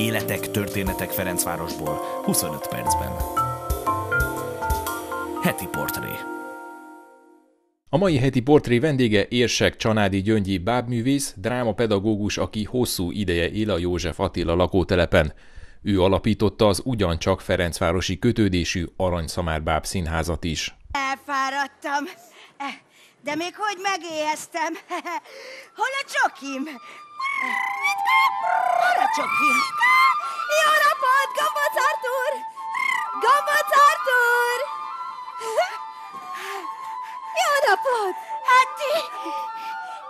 Életek, történetek Ferencvárosból 25 percben. Heti portré. A mai heti portré vendége érsek Csanádi Gyöngyi bábművész, drámapedagógus, aki hosszú ideje él a József Attila lakótelepen. Ő alapította az ugyancsak Ferencvárosi kötődésű Aranyszamár Báb színházat is. Elfáradtam, de még hogy megéheztem. Hol a csokim? Mitkä? Maradjon hien! Mitkä? Jó napot, Gombac Artur! Gombac Artur! Jó napot! Hát ti...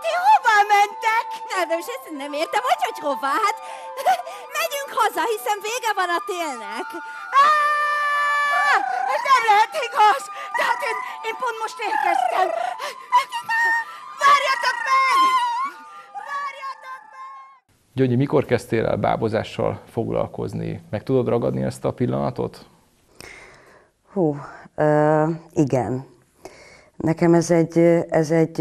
Ti hova mentek? Neves, ezt nem értem. Hogy, hogy hová? Hát megyünk haza, hiszen vége van a télnek. Ah! Ez nem lehet igaz! Tehát én, én pont most érkeztem. Gyöngyi, mikor kezdtél el bábozással foglalkozni? Meg tudod ragadni ezt a pillanatot? Hú, uh, igen. Nekem ez egy, ez egy,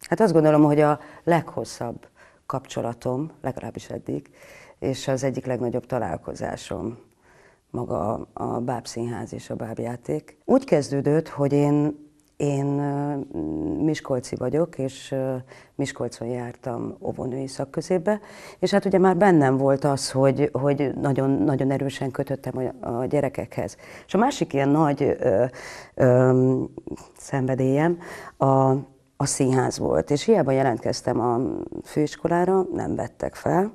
hát azt gondolom, hogy a leghosszabb kapcsolatom, legalábbis eddig, és az egyik legnagyobb találkozásom maga a, a bábszínház és a bábjáték. Úgy kezdődött, hogy én én Miskolci vagyok, és Miskolcon jártam óvonői szakközébe, és hát ugye már bennem volt az, hogy, hogy nagyon, nagyon erősen kötöttem a gyerekekhez. És a másik ilyen nagy ö, ö, szenvedélyem a, a színház volt, és hiába jelentkeztem a főiskolára, nem vettek fel,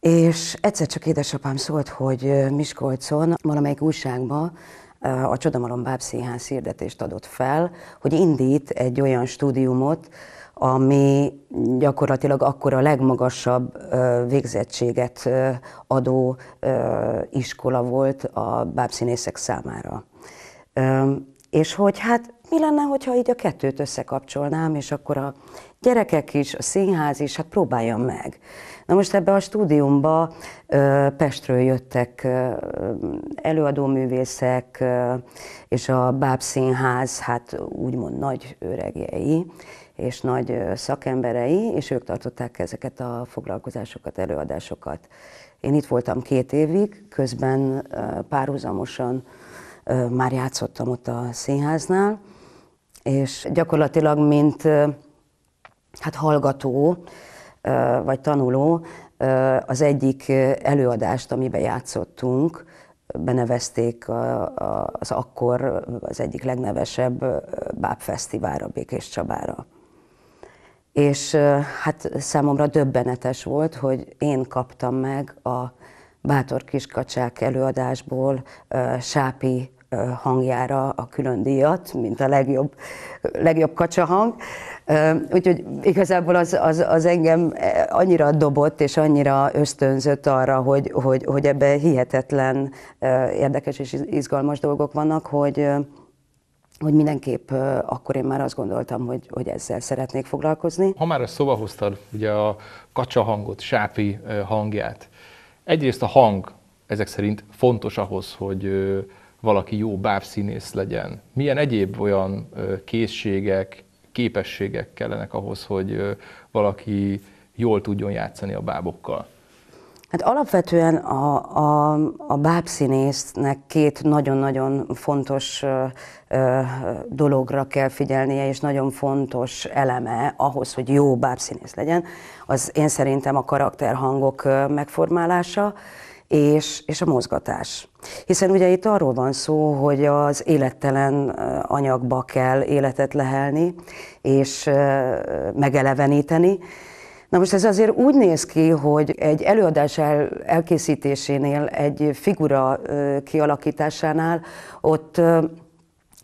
és egyszer csak édesapám szólt, hogy Miskolcon valamelyik újságban a Csodamalom Bábszínház hirdetést adott fel, hogy indít egy olyan stúdiumot, ami gyakorlatilag akkor a legmagasabb végzettséget adó iskola volt a bábszínészek számára. És hogy hát mi lenne, hogyha így a kettőt összekapcsolnám, és akkor a gyerekek is, a színház is, hát próbáljam meg. Na most ebbe a stúdiumba Pestről jöttek előadóművészek, és a Báb Színház, hát úgymond nagy öregjei, és nagy szakemberei, és ők tartották ezeket a foglalkozásokat, előadásokat. Én itt voltam két évig, közben párhuzamosan már játszottam ott a színháznál, és gyakorlatilag, mint hát hallgató, vagy tanuló az egyik előadást, amiben játszottunk, benevezték az akkor az egyik legnevesebb Fesztiválra, Békés Csabára. És hát számomra döbbenetes volt, hogy én kaptam meg a Bátor Kiskacsák előadásból Sápi hangjára a külön díjat, mint a legjobb, legjobb kacsa hang, Úgyhogy igazából az, az, az engem e, annyira dobott és annyira ösztönzött arra, hogy, hogy, hogy ebben hihetetlen érdekes és izgalmas dolgok vannak, hogy, hogy mindenképp akkor én már azt gondoltam, hogy, hogy ezzel szeretnék foglalkozni. Ha már a szóba hoztad, ugye a kacsa hangot, sápi hangját, egyrészt a hang ezek szerint fontos ahhoz, hogy valaki jó bábszínész legyen? Milyen egyéb olyan készségek, képességek kellenek ahhoz, hogy valaki jól tudjon játszani a bábokkal? Hát alapvetően a, a, a bábszínésznek két nagyon-nagyon fontos ö, ö, dologra kell figyelnie, és nagyon fontos eleme ahhoz, hogy jó bábszínész legyen, az én szerintem a karakterhangok megformálása, és, és a mozgatás. Hiszen ugye itt arról van szó, hogy az élettelen anyagba kell életet lehelni, és megeleveníteni, Na most ez azért úgy néz ki, hogy egy előadás el, elkészítésénél, egy figura kialakításánál ott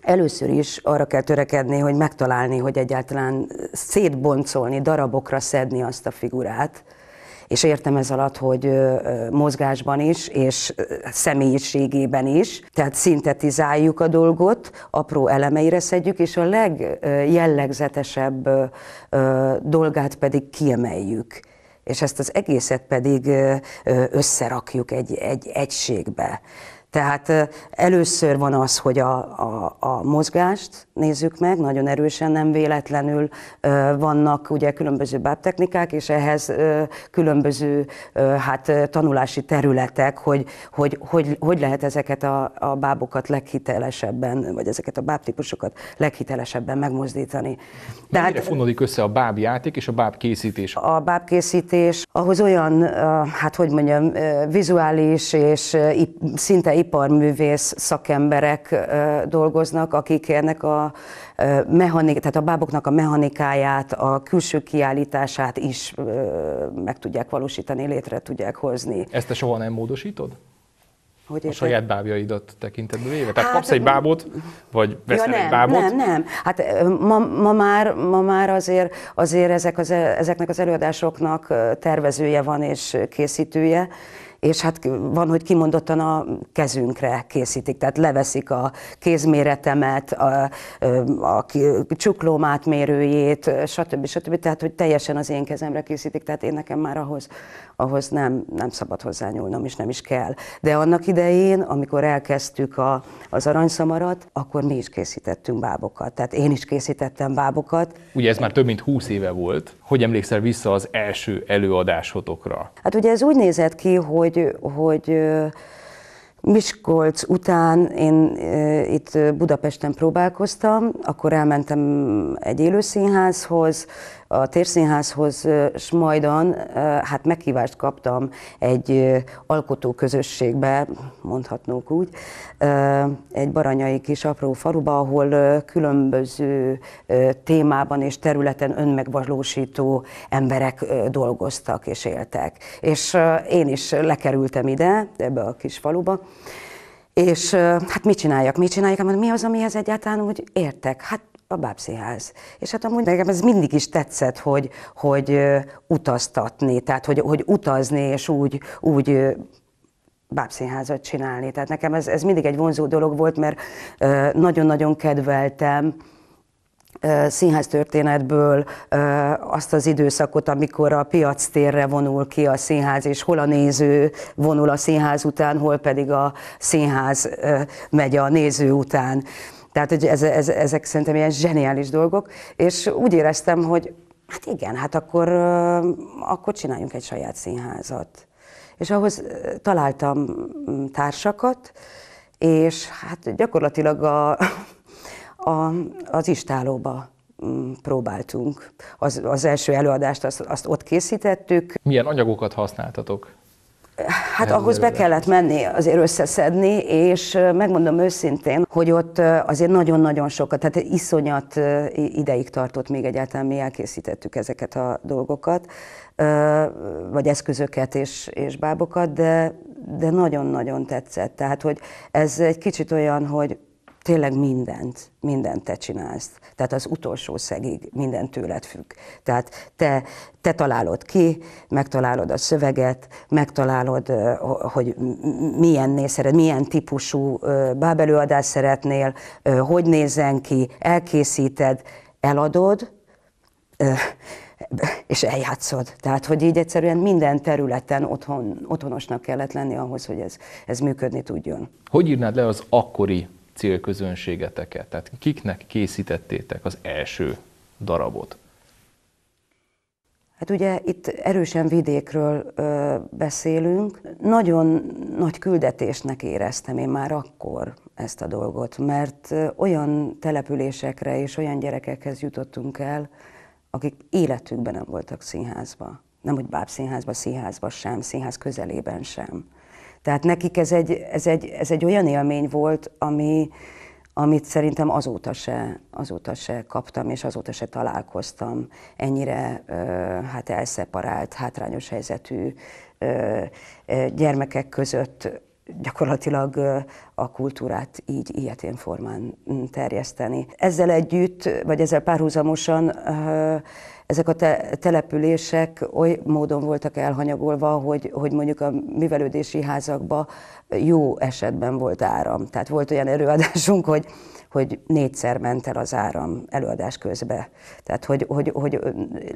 először is arra kell törekedni, hogy megtalálni, hogy egyáltalán szétboncolni, darabokra szedni azt a figurát, és értem ez alatt, hogy mozgásban is, és személyiségében is, tehát szintetizáljuk a dolgot, apró elemeire szedjük, és a legjellegzetesebb dolgát pedig kiemeljük és ezt az egészet pedig összerakjuk egy, egy egységbe. Tehát először van az, hogy a, a, a mozgást, nézzük meg, nagyon erősen nem véletlenül vannak ugye különböző bábtechnikák, és ehhez különböző hát tanulási területek, hogy hogy, hogy, hogy lehet ezeket a, a bábokat leghitelesebben, vagy ezeket a bábtípusokat leghitelesebben megmozdítani. Tehát, Mennyire fonódik össze a bábjáték és a bábkészítés? A bábkészítés ahhoz olyan, hát hogy mondjam, vizuális és szinte iparművész szakemberek dolgoznak, akik ennek a mechanik, tehát a báboknak a mechanikáját, a külső kiállítását is meg tudják valósítani, létre tudják hozni. Ezt te soha nem módosítod? Hogy a érte? saját bábjaidat tekintetben véve? Tehát hát, kapsz egy bábot, vagy veszel ja, nem, egy bábot? Nem, nem. Hát ma, ma, már, ma már azért, azért ezek az, e, ezeknek az előadásoknak tervezője van és készítője, és hát van, hogy kimondottan a kezünkre készítik, tehát leveszik a kézméretemet, a, a csuklóm átmérőjét, stb. stb. Tehát, hogy teljesen az én kezemre készítik, tehát én nekem már ahhoz, ahhoz nem, nem szabad hozzányúlnom, és nem is kell. De annak idején, amikor elkezdtük a, az aranyszamarat, akkor mi is készítettünk bábokat. Tehát én is készítettem bábokat. Ugye ez már több mint 20 éve volt. Hogy emlékszel vissza az első előadásotokra? Hát ugye ez úgy nézett ki, hogy hogy, hogy Miskolc után én itt Budapesten próbálkoztam, akkor elmentem egy élőszínházhoz, a Térszínházhoz, és majdan hát meghívást kaptam egy alkotóközösségbe, mondhatnók úgy, egy baranyai kis apró faluba, ahol különböző témában és területen önmegvalósító emberek dolgoztak és éltek. És én is lekerültem ide, ebbe a kis faluba, és hát mit csináljak, mit csináljak, mi az, amihez egyáltalán úgy értek? Hát a bábszínház. És hát amúgy nekem ez mindig is tetszett, hogy, hogy utaztatni, tehát hogy, hogy utazni, és úgy, úgy bábszínházat csinálni. Tehát nekem ez, ez mindig egy vonzó dolog volt, mert nagyon-nagyon kedveltem, színház történetből azt az időszakot, amikor a piac térre vonul ki a színház, és hol a néző vonul a színház után, hol pedig a színház megy a néző után. Tehát hogy ez, ez, ezek szerintem ilyen zseniális dolgok, és úgy éreztem, hogy hát igen, hát akkor, akkor csináljunk egy saját színházat. És ahhoz találtam mm, társakat, és hát gyakorlatilag a, a, az istálóba mm, próbáltunk. Az, az első előadást azt, azt ott készítettük. Milyen anyagokat használtatok? Hát nem ahhoz be kellett menni, azért összeszedni, és megmondom őszintén, hogy ott azért nagyon-nagyon sokat, tehát iszonyat ideig tartott, még egyáltalán mi elkészítettük ezeket a dolgokat, vagy eszközöket és, és bábokat, de de nagyon-nagyon tetszett. Tehát, hogy ez egy kicsit olyan, hogy tényleg mindent, mindent te csinálsz. Tehát az utolsó szegig minden tőled függ. Tehát te, te találod ki, megtalálod a szöveget, megtalálod, hogy milyen szeret, milyen típusú bábelőadást szeretnél, hogy nézzen ki, elkészíted, eladod, és eljátszod. Tehát, hogy így egyszerűen minden területen otthon, otthonosnak kellett lenni ahhoz, hogy ez, ez működni tudjon. Hogy írnád le az akkori célközönségeteket? Tehát kiknek készítettétek az első darabot? Hát ugye itt erősen vidékről ö, beszélünk. Nagyon nagy küldetésnek éreztem én már akkor ezt a dolgot, mert olyan településekre és olyan gyerekekhez jutottunk el, akik életükben nem voltak színházba. Nem, hogy bábszínházba, színházba sem, színház közelében sem. Tehát nekik ez egy, ez egy, ez egy olyan élmény volt, ami, amit szerintem azóta se, azóta se kaptam, és azóta se találkoztam ennyire hát elszeparált, hátrányos helyzetű gyermekek között gyakorlatilag a kultúrát így ilyetén formán terjeszteni. Ezzel együtt, vagy ezzel párhuzamosan ezek a te- települések oly módon voltak elhanyagolva, hogy, hogy mondjuk a művelődési házakba jó esetben volt áram. Tehát volt olyan előadásunk, hogy hogy négyszer ment el az áram előadás közbe. Tehát, hogy, hogy, hogy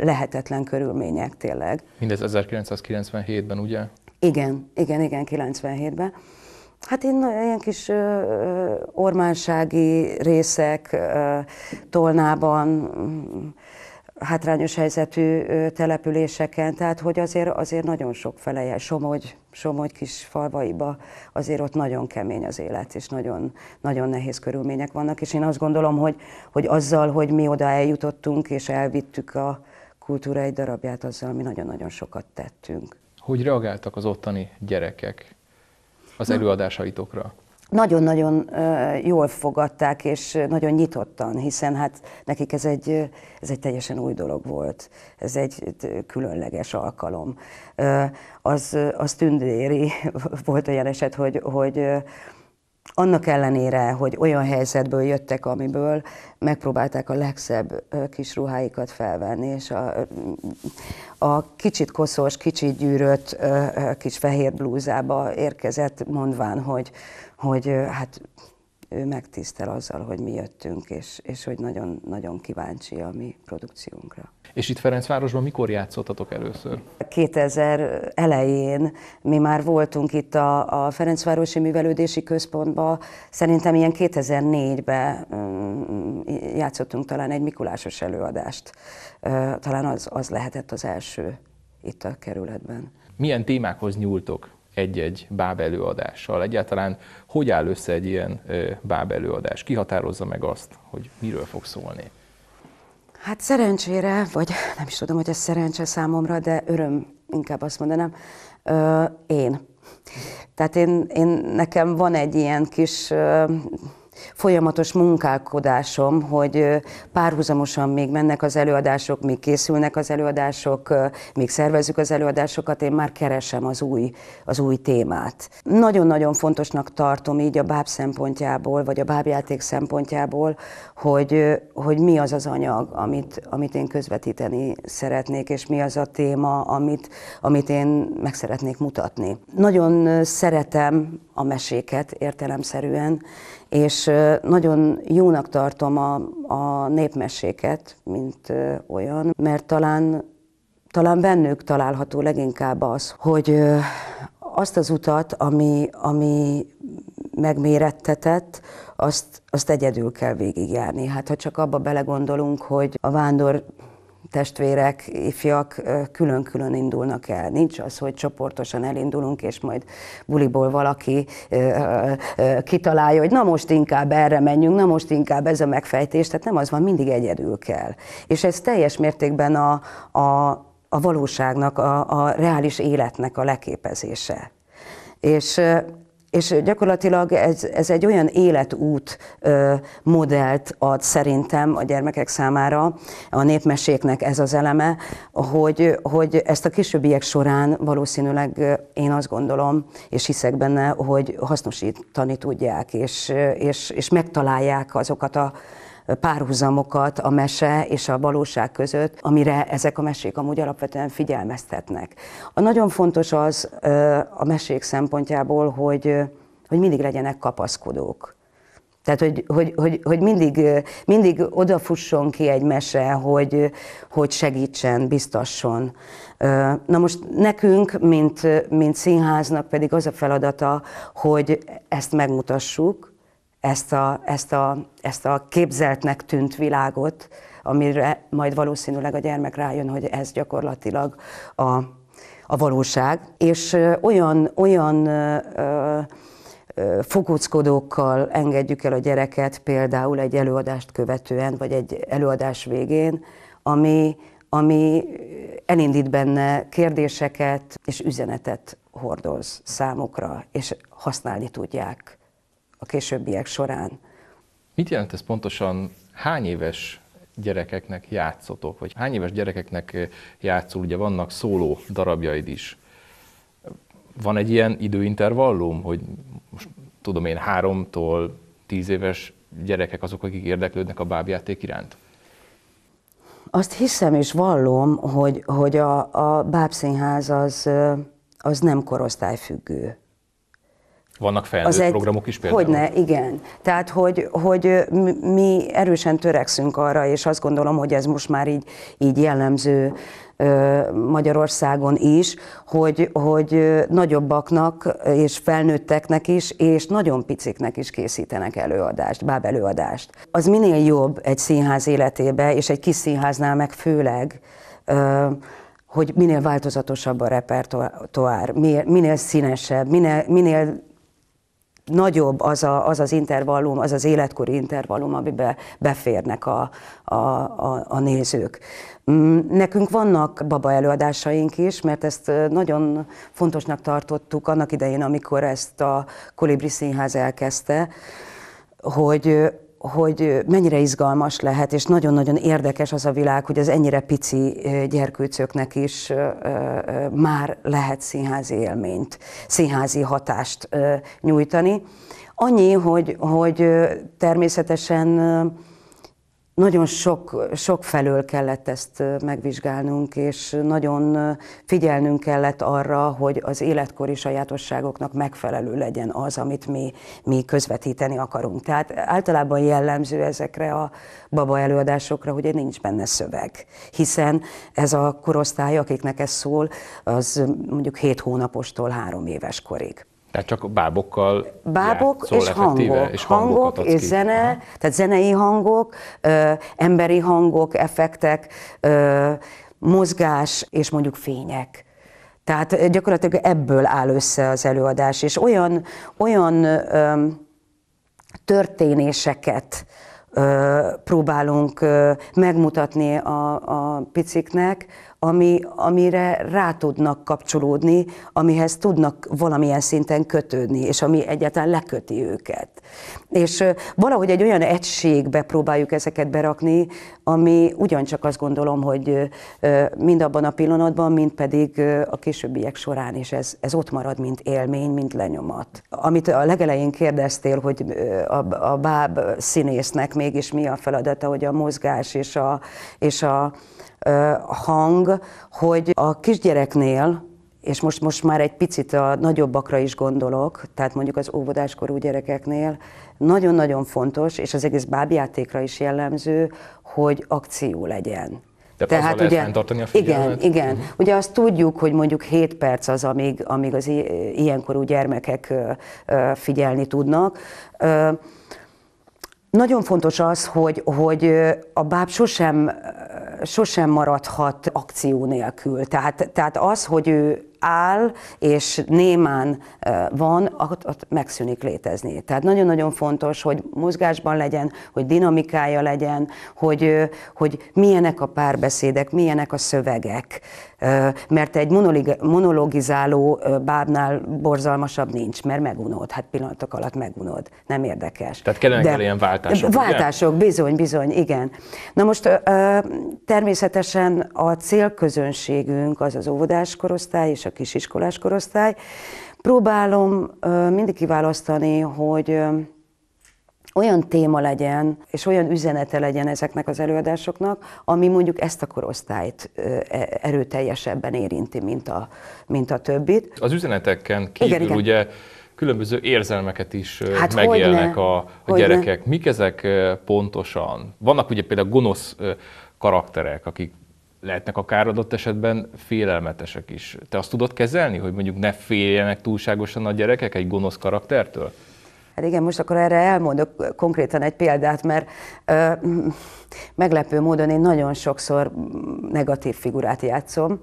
lehetetlen körülmények tényleg. Mindez 1997-ben, ugye? Igen, igen, igen, 97-ben. Hát én ilyen kis ö, ormánsági részek ö, tolnában hátrányos helyzetű településeken, tehát hogy azért, azért nagyon sok feleje, Somogy, Somogy kis falvaiba, azért ott nagyon kemény az élet, és nagyon, nagyon nehéz körülmények vannak, és én azt gondolom, hogy, hogy azzal, hogy mi oda eljutottunk, és elvittük a kultúra egy darabját, azzal mi nagyon-nagyon sokat tettünk. Hogy reagáltak az ottani gyerekek az Na. előadásaitokra? nagyon-nagyon jól fogadták, és nagyon nyitottan, hiszen hát nekik ez egy, ez egy teljesen új dolog volt, ez egy különleges alkalom. Az, az tündéri volt olyan eset, hogy, hogy annak ellenére, hogy olyan helyzetből jöttek, amiből megpróbálták a legszebb kis ruháikat felvenni, és a, a kicsit koszos, kicsit gyűrött kis fehér blúzába érkezett, mondván, hogy, hogy hát ő megtisztel azzal, hogy mi jöttünk, és, és hogy nagyon-nagyon kíváncsi a mi produkciónkra. És itt Ferencvárosban mikor játszottatok először? 2000 elején mi már voltunk itt a, a Ferencvárosi Művelődési Központban, szerintem ilyen 2004-ben mm, mm, játszottunk talán egy Mikulásos előadást. Talán az, az lehetett az első itt a kerületben. Milyen témákhoz nyúltok? egy-egy báb előadással? Egyáltalán hogy áll össze egy ilyen báb előadás? Ki határozza meg azt, hogy miről fog szólni? Hát szerencsére, vagy nem is tudom, hogy ez szerencse számomra, de öröm, inkább azt mondanám, ö, én. Tehát én, én, nekem van egy ilyen kis ö, folyamatos munkálkodásom, hogy párhuzamosan még mennek az előadások, még készülnek az előadások, még szervezzük az előadásokat, én már keresem az új, az új témát. Nagyon-nagyon fontosnak tartom így a báb szempontjából, vagy a bábjáték szempontjából, hogy, hogy mi az az anyag, amit, amit én közvetíteni szeretnék, és mi az a téma, amit, amit én meg szeretnék mutatni. Nagyon szeretem a meséket értelemszerűen, és nagyon jónak tartom a, a népmeséket, mint olyan, mert talán, talán bennük található leginkább az, hogy azt az utat, ami, ami megmérettetett, azt, azt egyedül kell végigjárni. Hát ha csak abba belegondolunk, hogy a vándor testvérek, ifjak külön-külön indulnak el. Nincs az, hogy csoportosan elindulunk, és majd buliból valaki kitalálja, hogy na most inkább erre menjünk, na most inkább ez a megfejtés, tehát nem az van, mindig egyedül kell. És ez teljes mértékben a, a, a valóságnak, a, a reális életnek a leképezése. És és gyakorlatilag ez, ez egy olyan életút ö, modellt ad szerintem a gyermekek számára, a népmeséknek ez az eleme, hogy, hogy ezt a későbbiek során valószínűleg én azt gondolom, és hiszek benne, hogy hasznosítani tudják, és, és, és megtalálják azokat a párhuzamokat a mese és a valóság között, amire ezek a mesék amúgy alapvetően figyelmeztetnek. A nagyon fontos az a mesék szempontjából, hogy, hogy mindig legyenek kapaszkodók. Tehát, hogy, hogy, hogy, hogy mindig, mindig odafusson ki egy mese, hogy, hogy segítsen, biztasson. Na most nekünk, mint, mint színháznak pedig az a feladata, hogy ezt megmutassuk, ezt a, ezt a, ezt a képzeltnek tűnt világot, amire majd valószínűleg a gyermek rájön, hogy ez gyakorlatilag a, a valóság. És olyan, olyan ö, fogóckodókkal engedjük el a gyereket, például egy előadást követően, vagy egy előadás végén, ami, ami elindít benne kérdéseket és üzenetet hordoz számukra, és használni tudják a későbbiek során. Mit jelent ez pontosan? Hány éves gyerekeknek játszotok, vagy hány éves gyerekeknek játszol? Ugye vannak szóló darabjaid is. Van egy ilyen időintervallum, hogy most tudom én háromtól tíz éves gyerekek azok, akik érdeklődnek a bábjáték iránt? Azt hiszem és vallom, hogy, hogy a, a bábszínház az, az nem korosztályfüggő. Vannak felnőtt egy, programok is például? Hogyne, igen. Tehát, hogy, hogy mi erősen törekszünk arra, és azt gondolom, hogy ez most már így, így jellemző Magyarországon is, hogy, hogy nagyobbaknak és felnőtteknek is, és nagyon piciknek is készítenek előadást, bábelőadást. Az minél jobb egy színház életébe, és egy kis színháznál meg főleg, hogy minél változatosabb a repertoár, minél színesebb, minél, minél nagyobb az, a, az az intervallum, az az életkori intervallum, amiben beférnek a, a, a, a nézők. Mm, nekünk vannak baba előadásaink is, mert ezt nagyon fontosnak tartottuk annak idején, amikor ezt a Kolibri Színház elkezdte, hogy hogy mennyire izgalmas lehet, és nagyon-nagyon érdekes az a világ, hogy az ennyire pici gyerkőcöknek is már lehet színházi élményt, színházi hatást nyújtani. Annyi, hogy, hogy természetesen nagyon sok, sok felől kellett ezt megvizsgálnunk, és nagyon figyelnünk kellett arra, hogy az életkori sajátosságoknak megfelelő legyen az, amit mi, mi közvetíteni akarunk. Tehát általában jellemző ezekre a baba előadásokra, hogy nincs benne szöveg, hiszen ez a korosztály, akiknek ez szól, az mondjuk 7 hónapostól 3 éves korig. Tehát csak bábokkal Bábok játszol, és hangok, és hangok és ki. zene, Aha. tehát zenei hangok, ö, emberi hangok, effektek, ö, mozgás és mondjuk fények. Tehát gyakorlatilag ebből áll össze az előadás, és olyan, olyan ö, történéseket ö, próbálunk ö, megmutatni a, a piciknek, ami, amire rá tudnak kapcsolódni, amihez tudnak valamilyen szinten kötődni, és ami egyáltalán leköti őket. És valahogy egy olyan egységbe próbáljuk ezeket berakni, ami ugyancsak azt gondolom, hogy mind abban a pillanatban, mind pedig a későbbiek során is ez, ez ott marad, mint élmény, mint lenyomat. Amit a legelején kérdeztél, hogy a, a báb színésznek mégis mi a feladata, hogy a mozgás és a, és a hang, hogy a kisgyereknél, és most, most már egy picit a nagyobbakra is gondolok, tehát mondjuk az óvodáskorú gyerekeknél, nagyon-nagyon fontos, és az egész bábjátékra is jellemző, hogy akció legyen. De Tehát ugye, lehet a figyelmet? Igen, igen. Uh-huh. Ugye azt tudjuk, hogy mondjuk 7 perc az, amíg, amíg az ilyenkorú gyermekek figyelni tudnak. Nagyon fontos az, hogy, hogy a báb sosem sosem maradhat akció nélkül. Tehát, tehát az, hogy ő áll, és némán van, ott, ott megszűnik létezni. Tehát nagyon-nagyon fontos, hogy mozgásban legyen, hogy dinamikája legyen, hogy, hogy milyenek a párbeszédek, milyenek a szövegek. Mert egy monologizáló bábnál borzalmasabb nincs, mert megunod, hát pillanatok alatt megunod, nem érdekes. Tehát kellene De, ilyen váltások. Váltások, ugye? bizony, bizony, igen. Na most természetesen a célközönségünk az az óvodás korosztály és a kisiskolás korosztály. Próbálom mindig kiválasztani, hogy olyan téma legyen, és olyan üzenete legyen ezeknek az előadásoknak, ami mondjuk ezt a korosztályt e, erőteljesebben érinti, mint a, mint a többit. Az üzeneteken kívül igen, igen. ugye különböző érzelmeket is hát megélnek a, a hogyne. gyerekek. Mik ezek pontosan? Vannak ugye például gonosz karakterek, akik lehetnek akár adott esetben félelmetesek is. Te azt tudod kezelni, hogy mondjuk ne féljenek túlságosan a gyerekek egy gonosz karaktertől? Hát igen, most akkor erre elmondok konkrétan egy példát, mert ö, meglepő módon én nagyon sokszor negatív figurát játszom.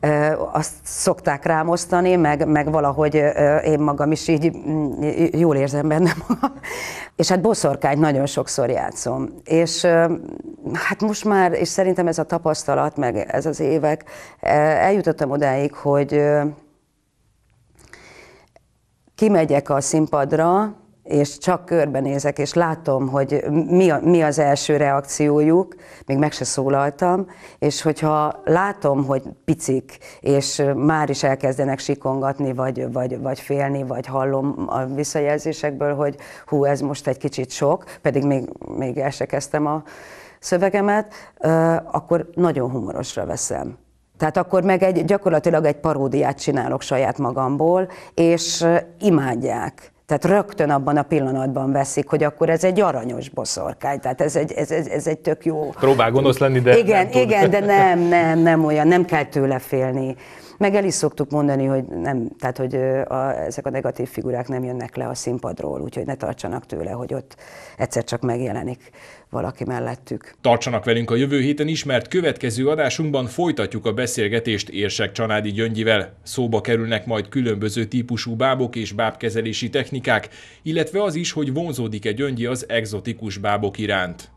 Ö, azt szokták rám osztani, meg, meg valahogy ö, én magam is így mm, jól érzem benne magam. És hát boszorkányt nagyon sokszor játszom. És hát most már, és szerintem ez a tapasztalat, meg ez az évek, e, eljutottam odáig, hogy kimegyek a színpadra, és csak körbenézek, és látom, hogy mi, a, mi az első reakciójuk, még meg se szólaltam, és hogyha látom, hogy picik, és már is elkezdenek sikongatni, vagy, vagy, vagy félni, vagy hallom a visszajelzésekből, hogy hú, ez most egy kicsit sok, pedig még, még el se kezdtem a szövegemet, akkor nagyon humorosra veszem. Tehát akkor meg egy, gyakorlatilag egy paródiát csinálok saját magamból, és imádják. Tehát rögtön abban a pillanatban veszik, hogy akkor ez egy aranyos boszorkány, tehát ez egy, ez, ez, ez egy tök jó... Próbál gonosz lenni, de Igen, nem igen, de nem, nem, nem olyan, nem kell tőle félni. Meg el is szoktuk mondani, hogy nem, tehát hogy a, ezek a negatív figurák nem jönnek le a színpadról, úgyhogy ne tartsanak tőle, hogy ott egyszer csak megjelenik valaki mellettük. Tartsanak velünk a jövő héten is, mert következő adásunkban folytatjuk a beszélgetést Érsek Csanádi Gyöngyivel. Szóba kerülnek majd különböző típusú bábok és bábkezelési technikák, illetve az is, hogy vonzódik-e Gyöngyi az egzotikus bábok iránt.